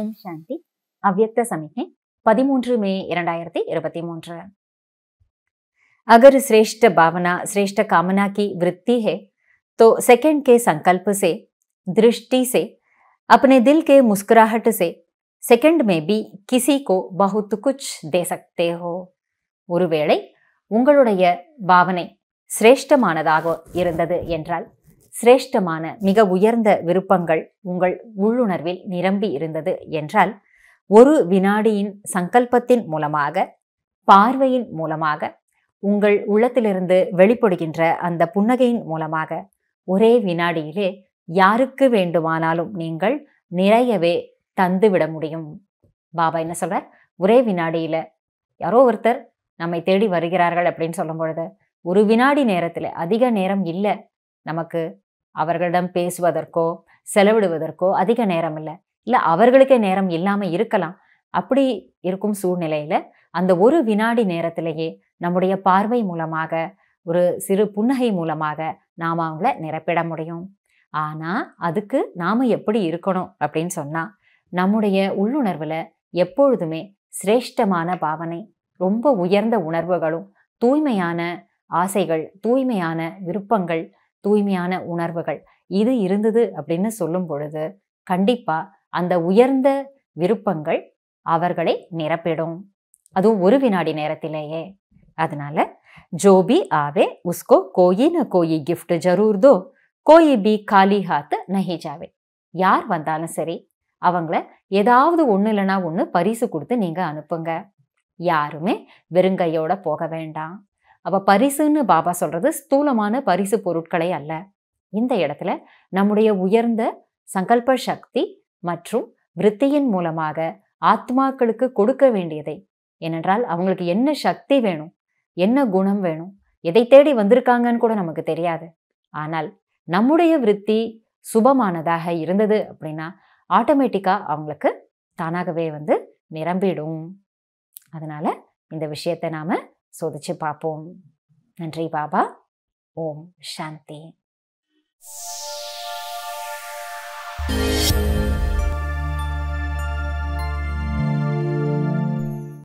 ஓம் சாந்தி அவ்வக்த சமிகை பதிமூன்று மே இரண்டாயிரத்தி இருபத்தி மூன்று அகர் சிரேஷ்ட பாவனா சிரேஷ்ட காமனா கி वृत्ति ஹே தோ செகண்ட் கே சங்கல்ப சே திருஷ்டி சே அப்னே தில் கே मुस्कुराहट சே செகண்ட் மே பி கிசி கோ பகுத்து குச் ஹோ ஒருவேளை உங்களுடைய பாவனை சிரேஷ்டமானதாக இருந்தது என்றால் சிரேஷ்டமான மிக உயர்ந்த விருப்பங்கள் உங்கள் உள்ளுணர்வில் நிரம்பி இருந்தது என்றால் ஒரு வினாடியின் சங்கல்பத்தின் மூலமாக பார்வையின் மூலமாக உங்கள் உள்ளத்திலிருந்து வெளிப்படுகின்ற அந்த புன்னகையின் மூலமாக ஒரே வினாடியிலே யாருக்கு வேண்டுமானாலும் நீங்கள் நிறையவே தந்துவிட முடியும் பாபா என்ன சொல்றார் ஒரே வினாடியில யாரோ ஒருத்தர் நம்மை தேடி வருகிறார்கள் அப்படின்னு சொல்லும் பொழுது ஒரு வினாடி நேரத்தில் அதிக நேரம் இல்லை நமக்கு அவர்களிடம் பேசுவதற்கோ செலவிடுவதற்கோ அதிக நேரம் இல்லை இல்லை அவர்களுக்கே நேரம் இல்லாமல் இருக்கலாம் அப்படி இருக்கும் சூழ்நிலையில் அந்த ஒரு வினாடி நேரத்திலேயே நம்முடைய பார்வை மூலமாக ஒரு சிறு புன்னகை மூலமாக நாம் அவங்கள நிரப்பிட முடியும் ஆனால் அதுக்கு நாம் எப்படி இருக்கணும் அப்படின்னு சொன்னால் நம்முடைய உள்ளுணர்வில் எப்பொழுதுமே சிரேஷ்டமான பாவனை ரொம்ப உயர்ந்த உணர்வுகளும் தூய்மையான ஆசைகள் தூய்மையான விருப்பங்கள் தூய்மையான உணர்வுகள் இது இருந்தது அப்படின்னு சொல்லும் பொழுது கண்டிப்பா அந்த உயர்ந்த விருப்பங்கள் அவர்களை நிரப்பிடும் அதுவும் ஒரு வினாடி நேரத்திலேயே அதனால ஜோபி ஆவே உஸ்கோ கோயி ந கோயி கிஃப்ட் ஜரூர் தோ கோயி பி காலி ஹாத்து நஹிஜாவே யார் வந்தாலும் சரி அவங்கள ஏதாவது ஒன்று இல்லைனா ஒன்று பரிசு கொடுத்து நீங்கள் அனுப்புங்க யாருமே வெறுங்கையோட போக வேண்டாம் அப்போ பரிசுன்னு பாபா சொல்கிறது ஸ்தூலமான பரிசு பொருட்களே அல்ல இந்த இடத்துல நம்முடைய உயர்ந்த சங்கல்ப சக்தி மற்றும் விருத்தியின் மூலமாக ஆத்மாக்களுக்கு கொடுக்க வேண்டியதை ஏனென்றால் அவங்களுக்கு என்ன சக்தி வேணும் என்ன குணம் வேணும் எதை தேடி வந்திருக்காங்கன்னு கூட நமக்கு தெரியாது ஆனால் நம்முடைய விருத்தி சுபமானதாக இருந்தது அப்படின்னா ஆட்டோமேட்டிக்காக அவங்களுக்கு தானாகவே வந்து நிரம்பிடும் அதனால் இந்த விஷயத்தை நாம் சோதிச்சு பார்ப்போம் நன்றி பாபா ஓம் சாந்தி